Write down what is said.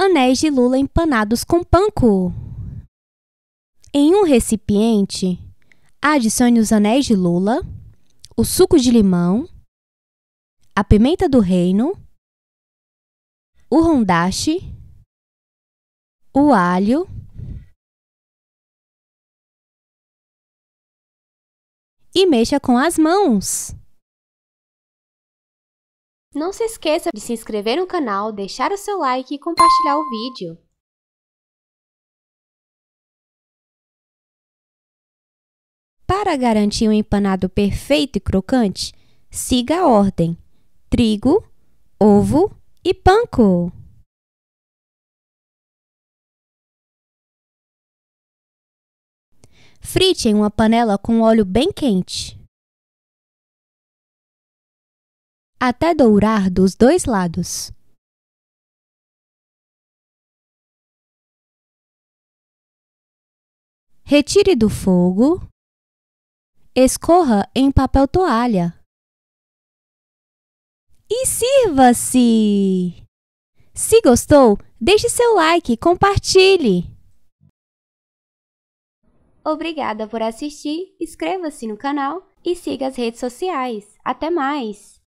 anéis de lula empanados com panko. Em um recipiente, adicione os anéis de lula, o suco de limão, a pimenta do reino, o rondache, o alho, e mexa com as mãos. Não se esqueça de se inscrever no canal, deixar o seu like e compartilhar o vídeo. Para garantir um empanado perfeito e crocante, siga a ordem: trigo, ovo e panko. Frite em uma panela com óleo bem quente. até dourar dos dois lados. Retire do fogo. Escorra em papel toalha. E sirva-se! Se gostou, deixe seu like e compartilhe! Obrigada por assistir, inscreva-se no canal e siga as redes sociais. Até mais!